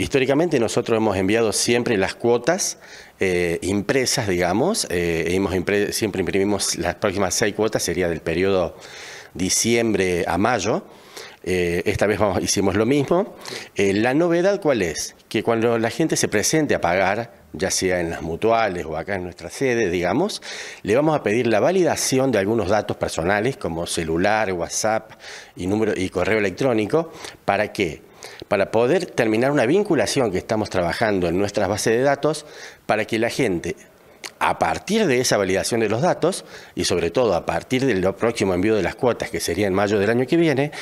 Históricamente nosotros hemos enviado siempre las cuotas eh, impresas, digamos, eh, siempre imprimimos las próximas seis cuotas, sería del periodo diciembre a mayo. Eh, esta vez hicimos lo mismo. la novedad cuál es? Que cuando la gente se presente a pagar, ya sea en las mutuales o acá en nuestra sede, digamos, le vamos a pedir la validación de algunos datos personales como celular, WhatsApp y, número, y correo electrónico para que para poder terminar una vinculación que estamos trabajando en nuestras bases de datos para que la gente, a partir de esa validación de los datos y sobre todo a partir del próximo envío de las cuotas, que sería en mayo del año que viene,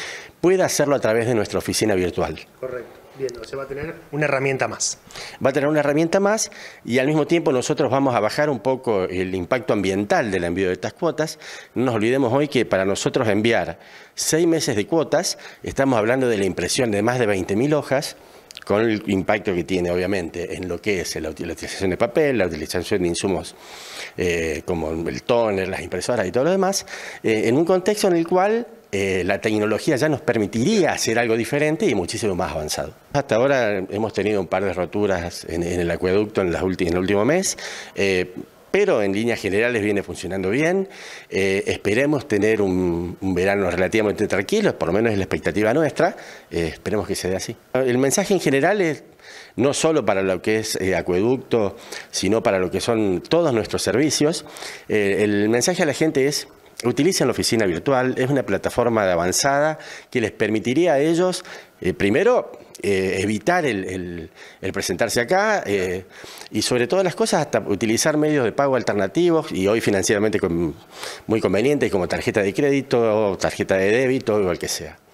pueda hacerlo a través de nuestra oficina virtual. Correcto. ¿Se va a tener una herramienta más. Va a tener una herramienta más y al mismo tiempo nosotros vamos a bajar un poco el impacto ambiental del envío de estas cuotas. No nos olvidemos hoy que para nosotros enviar seis meses de cuotas, estamos hablando de la impresión de más de 20.000 hojas con el impacto que tiene obviamente en lo que es la utilización de papel, la utilización de insumos eh, como el tóner, las impresoras y todo lo demás, eh, en un contexto en el cual eh, la tecnología ya nos permitiría hacer algo diferente y muchísimo más avanzado. Hasta ahora hemos tenido un par de roturas en, el acueducto en, el último mes. Eh, pero en líneas generales viene funcionando bien. Eh, esperemos tener un, verano relativamente tranquilo, por lo menos es la expectativa nuestra. esperemos que se dé así. El mensaje en general es no solo para lo que es acueducto, sino para lo que son todos nuestros servicios. el mensaje a la gente es utilizan la oficina virtual, es una plataforma avanzada que les permitiría a ellos, eh, primero, eh, evitar el, presentarse acá eh, y sobre todas las cosas hasta utilizar medios de pago alternativos y hoy financieramente muy convenientes como tarjeta de crédito, o tarjeta de débito o el que sea.